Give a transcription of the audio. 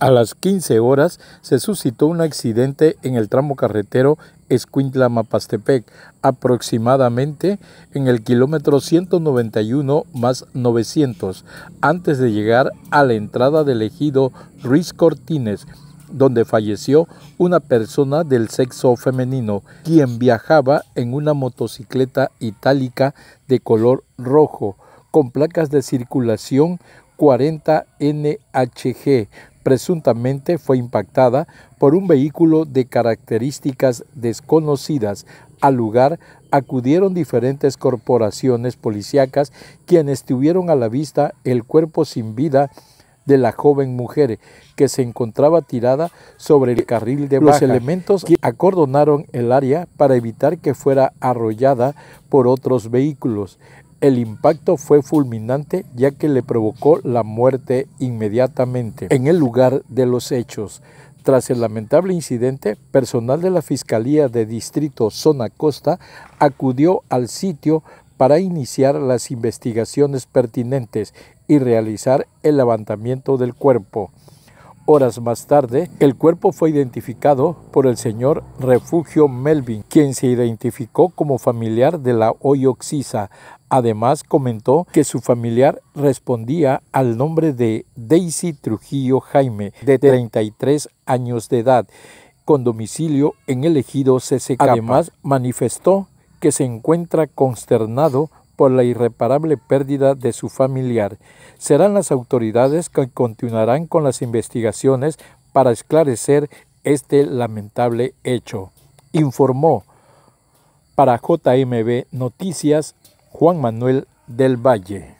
A las 15 horas se suscitó un accidente en el tramo carretero Escuintla-Mapastepec, aproximadamente en el kilómetro 191 más 900, antes de llegar a la entrada del ejido Ruiz Cortines, donde falleció una persona del sexo femenino, quien viajaba en una motocicleta itálica de color rojo, con placas de circulación 40NHG presuntamente fue impactada por un vehículo de características desconocidas. Al lugar acudieron diferentes corporaciones policíacas quienes tuvieron a la vista el cuerpo sin vida de la joven mujer que se encontraba tirada sobre el carril de baja. Los elementos acordonaron el área para evitar que fuera arrollada por otros vehículos. El impacto fue fulminante ya que le provocó la muerte inmediatamente en el lugar de los hechos. Tras el lamentable incidente, personal de la Fiscalía de Distrito Zona Costa acudió al sitio para iniciar las investigaciones pertinentes y realizar el levantamiento del cuerpo. Horas más tarde, el cuerpo fue identificado por el señor Refugio Melvin, quien se identificó como familiar de la Oyoxisa. Además, comentó que su familiar respondía al nombre de Daisy Trujillo Jaime, de 33 años de edad, con domicilio en el ejido CCK. Además, manifestó que se encuentra consternado por la irreparable pérdida de su familiar. Serán las autoridades que continuarán con las investigaciones para esclarecer este lamentable hecho. Informó para JMB Noticias Juan Manuel del Valle.